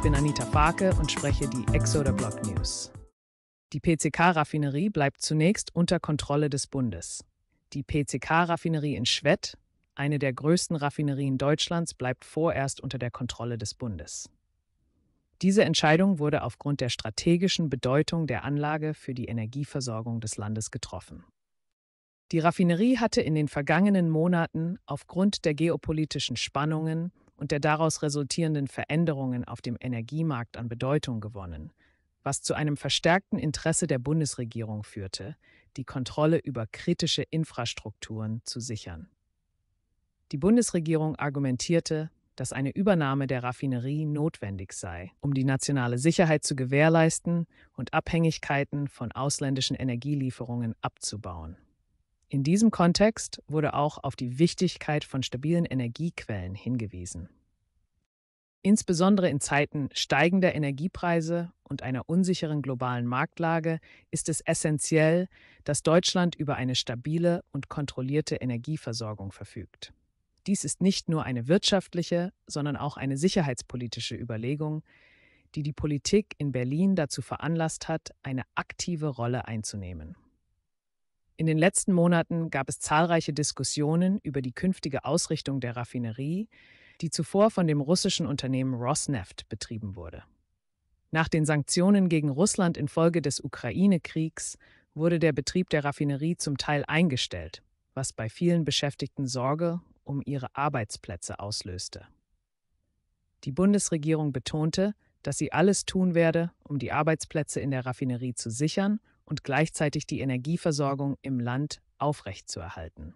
Ich bin Anita Farke und spreche die Exoder Block News. Die PCK-Raffinerie bleibt zunächst unter Kontrolle des Bundes. Die PCK-Raffinerie in Schwedt, eine der größten Raffinerien Deutschlands, bleibt vorerst unter der Kontrolle des Bundes. Diese Entscheidung wurde aufgrund der strategischen Bedeutung der Anlage für die Energieversorgung des Landes getroffen. Die Raffinerie hatte in den vergangenen Monaten aufgrund der geopolitischen Spannungen und der daraus resultierenden Veränderungen auf dem Energiemarkt an Bedeutung gewonnen, was zu einem verstärkten Interesse der Bundesregierung führte, die Kontrolle über kritische Infrastrukturen zu sichern. Die Bundesregierung argumentierte, dass eine Übernahme der Raffinerie notwendig sei, um die nationale Sicherheit zu gewährleisten und Abhängigkeiten von ausländischen Energielieferungen abzubauen. In diesem Kontext wurde auch auf die Wichtigkeit von stabilen Energiequellen hingewiesen. Insbesondere in Zeiten steigender Energiepreise und einer unsicheren globalen Marktlage ist es essentiell, dass Deutschland über eine stabile und kontrollierte Energieversorgung verfügt. Dies ist nicht nur eine wirtschaftliche, sondern auch eine sicherheitspolitische Überlegung, die die Politik in Berlin dazu veranlasst hat, eine aktive Rolle einzunehmen. In den letzten Monaten gab es zahlreiche Diskussionen über die künftige Ausrichtung der Raffinerie, die zuvor von dem russischen Unternehmen Rosneft betrieben wurde. Nach den Sanktionen gegen Russland infolge des Ukraine-Kriegs wurde der Betrieb der Raffinerie zum Teil eingestellt, was bei vielen Beschäftigten Sorge um ihre Arbeitsplätze auslöste. Die Bundesregierung betonte, dass sie alles tun werde, um die Arbeitsplätze in der Raffinerie zu sichern und gleichzeitig die Energieversorgung im Land aufrechtzuerhalten.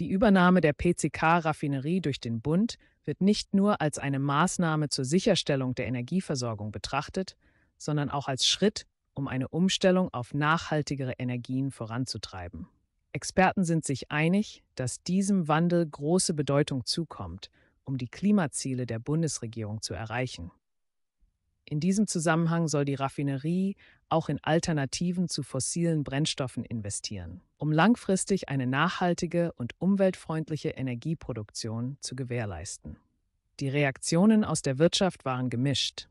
Die Übernahme der PCK-Raffinerie durch den Bund wird nicht nur als eine Maßnahme zur Sicherstellung der Energieversorgung betrachtet, sondern auch als Schritt, um eine Umstellung auf nachhaltigere Energien voranzutreiben. Experten sind sich einig, dass diesem Wandel große Bedeutung zukommt, um die Klimaziele der Bundesregierung zu erreichen. In diesem Zusammenhang soll die Raffinerie auch in Alternativen zu fossilen Brennstoffen investieren, um langfristig eine nachhaltige und umweltfreundliche Energieproduktion zu gewährleisten. Die Reaktionen aus der Wirtschaft waren gemischt.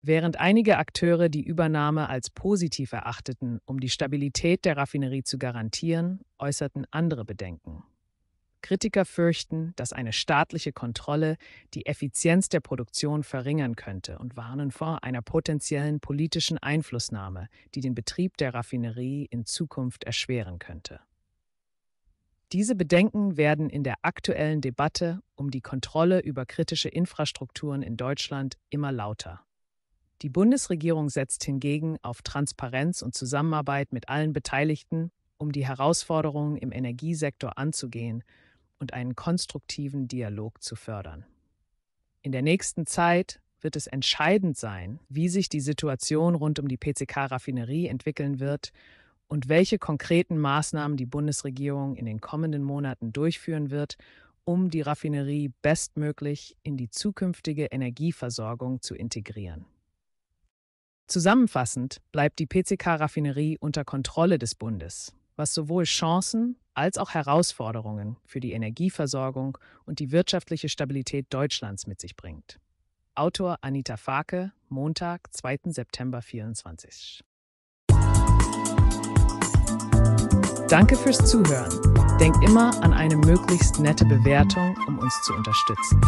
Während einige Akteure die Übernahme als positiv erachteten, um die Stabilität der Raffinerie zu garantieren, äußerten andere Bedenken. Kritiker fürchten, dass eine staatliche Kontrolle die Effizienz der Produktion verringern könnte und warnen vor einer potenziellen politischen Einflussnahme, die den Betrieb der Raffinerie in Zukunft erschweren könnte. Diese Bedenken werden in der aktuellen Debatte um die Kontrolle über kritische Infrastrukturen in Deutschland immer lauter. Die Bundesregierung setzt hingegen auf Transparenz und Zusammenarbeit mit allen Beteiligten, um die Herausforderungen im Energiesektor anzugehen und einen konstruktiven Dialog zu fördern. In der nächsten Zeit wird es entscheidend sein, wie sich die Situation rund um die PCK-Raffinerie entwickeln wird und welche konkreten Maßnahmen die Bundesregierung in den kommenden Monaten durchführen wird, um die Raffinerie bestmöglich in die zukünftige Energieversorgung zu integrieren. Zusammenfassend bleibt die PCK-Raffinerie unter Kontrolle des Bundes, was sowohl Chancen als auch Herausforderungen für die Energieversorgung und die wirtschaftliche Stabilität Deutschlands mit sich bringt. Autor Anita Farke, Montag, 2. September 24. Danke fürs Zuhören. Denk immer an eine möglichst nette Bewertung, um uns zu unterstützen.